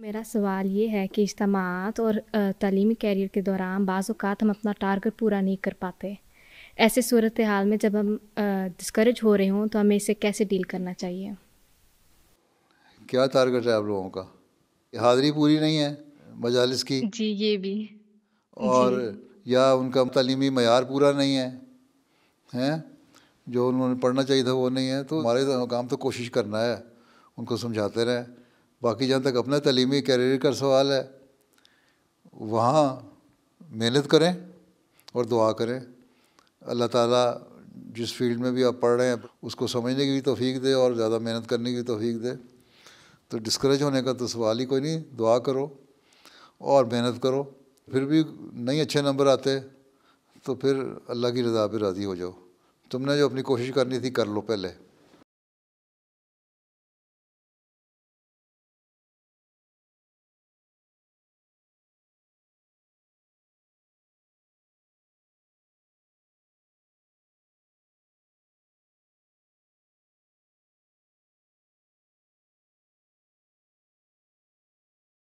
मेरा सवाल ये है कि इज्तमात और तलीमी कैरियर के दौरान बाज़ात हम अपना टारगेट पूरा नहीं कर पाते ऐसे सूरत हाल में जब हम डिस्करेज हो रहे हों तो हमें इसे कैसे डील करना चाहिए क्या टारगेट है आप लोगों का हाज़िरी पूरी नहीं है मजालस की जी ये भी और या उनका तलीमी मैार पूरा नहीं है हैं जो उन्होंने पढ़ना चाहिए था वो नहीं है तो हमारे तो काम तो कोशिश करना है उनको समझाते रहें बाकी जहाँ तक अपना तलीमी करियर का सवाल है वहाँ मेहनत करें और दुआ करें अल्लाह ताला जिस फील्ड में भी आप पढ़ रहे हैं उसको समझने की भी तोफ़ी दे और ज़्यादा मेहनत करने की भी तोफ़ी दे तो डिस्करेज होने का तो सवाल ही कोई नहीं दुआ करो और मेहनत करो फिर भी नहीं अच्छे नंबर आते तो फिर अल्लाह की रज़ा पर राज़ी हो जाओ तुमने जो अपनी कोशिश करनी थी कर लो पहले